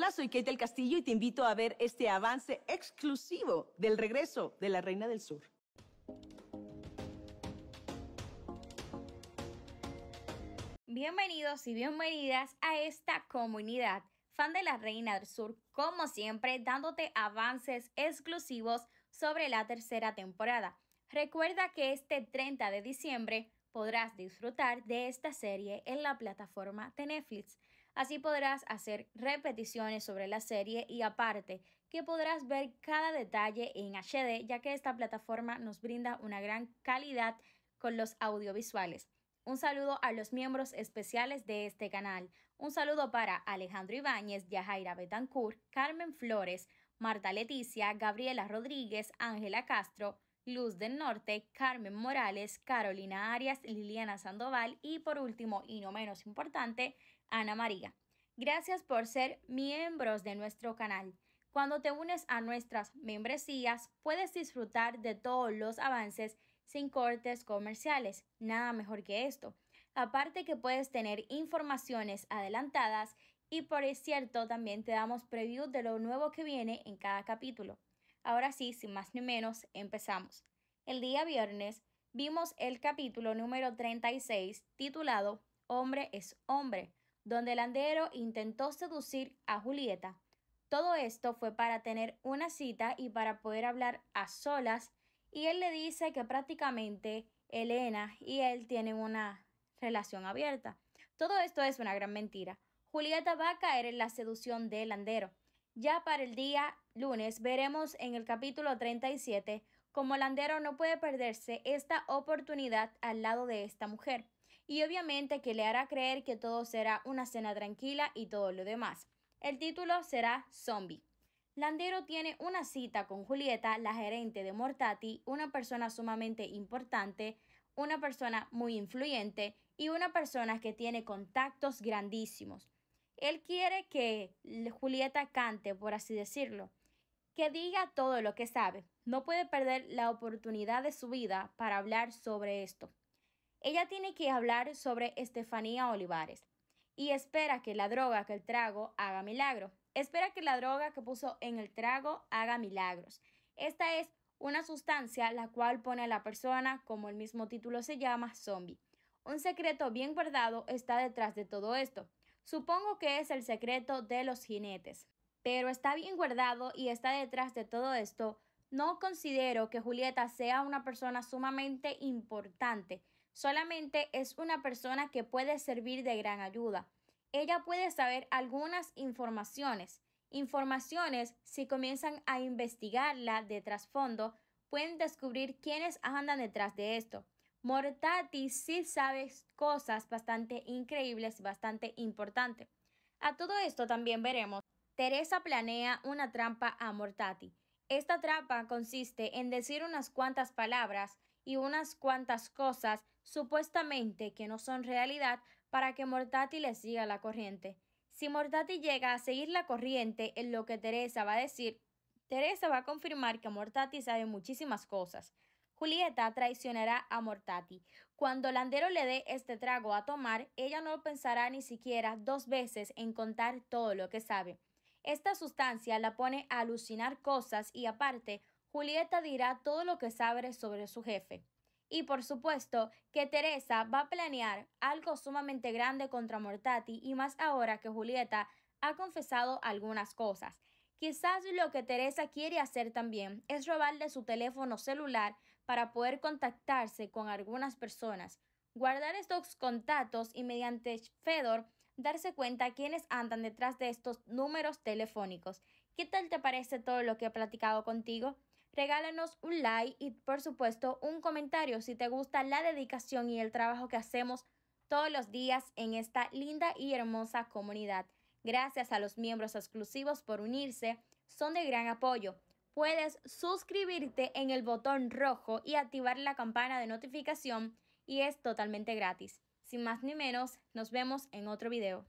Hola, soy Kate del Castillo y te invito a ver este avance exclusivo del regreso de la Reina del Sur. Bienvenidos y bienvenidas a esta comunidad, fan de la Reina del Sur, como siempre, dándote avances exclusivos sobre la tercera temporada. Recuerda que este 30 de diciembre podrás disfrutar de esta serie en la plataforma de Netflix. Así podrás hacer repeticiones sobre la serie y aparte que podrás ver cada detalle en HD ya que esta plataforma nos brinda una gran calidad con los audiovisuales. Un saludo a los miembros especiales de este canal. Un saludo para Alejandro Ibáñez, Yajaira Betancourt, Carmen Flores, Marta Leticia, Gabriela Rodríguez, Ángela Castro, Luz del Norte, Carmen Morales, Carolina Arias, Liliana Sandoval y por último y no menos importante, Ana María. Gracias por ser miembros de nuestro canal. Cuando te unes a nuestras membresías, puedes disfrutar de todos los avances sin cortes comerciales. Nada mejor que esto. Aparte que puedes tener informaciones adelantadas y por cierto también te damos preview de lo nuevo que viene en cada capítulo. Ahora sí, sin más ni menos, empezamos. El día viernes vimos el capítulo número 36 titulado Hombre es hombre donde Landero intentó seducir a Julieta. Todo esto fue para tener una cita y para poder hablar a solas, y él le dice que prácticamente Elena y él tienen una relación abierta. Todo esto es una gran mentira. Julieta va a caer en la seducción de Landero, Ya para el día lunes veremos en el capítulo 37 cómo Landero no puede perderse esta oportunidad al lado de esta mujer y obviamente que le hará creer que todo será una cena tranquila y todo lo demás. El título será Zombie. Landero tiene una cita con Julieta, la gerente de Mortati, una persona sumamente importante, una persona muy influyente y una persona que tiene contactos grandísimos. Él quiere que Julieta cante, por así decirlo, que diga todo lo que sabe. No puede perder la oportunidad de su vida para hablar sobre esto. Ella tiene que hablar sobre Estefanía Olivares y espera que la droga que el trago haga milagro. Espera que la droga que puso en el trago haga milagros. Esta es una sustancia la cual pone a la persona, como el mismo título se llama, zombie. Un secreto bien guardado está detrás de todo esto. Supongo que es el secreto de los jinetes. Pero está bien guardado y está detrás de todo esto. No considero que Julieta sea una persona sumamente importante Solamente es una persona que puede servir de gran ayuda. Ella puede saber algunas informaciones. Informaciones, si comienzan a investigarla de trasfondo, pueden descubrir quiénes andan detrás de esto. Mortati sí sabe cosas bastante increíbles, y bastante importantes. A todo esto también veremos. Teresa planea una trampa a Mortati. Esta trampa consiste en decir unas cuantas palabras y unas cuantas cosas supuestamente que no son realidad para que Mortati le siga la corriente. Si Mortati llega a seguir la corriente en lo que Teresa va a decir, Teresa va a confirmar que Mortati sabe muchísimas cosas. Julieta traicionará a Mortati. Cuando Landero le dé este trago a tomar, ella no pensará ni siquiera dos veces en contar todo lo que sabe. Esta sustancia la pone a alucinar cosas y aparte Julieta dirá todo lo que sabe sobre su jefe. Y por supuesto que Teresa va a planear algo sumamente grande contra Mortati y más ahora que Julieta ha confesado algunas cosas. Quizás lo que Teresa quiere hacer también es robarle su teléfono celular para poder contactarse con algunas personas, guardar estos contactos y mediante Fedor darse cuenta quiénes andan detrás de estos números telefónicos. ¿Qué tal te parece todo lo que he platicado contigo? regálanos un like y por supuesto un comentario si te gusta la dedicación y el trabajo que hacemos todos los días en esta linda y hermosa comunidad. Gracias a los miembros exclusivos por unirse, son de gran apoyo. Puedes suscribirte en el botón rojo y activar la campana de notificación y es totalmente gratis. Sin más ni menos, nos vemos en otro video.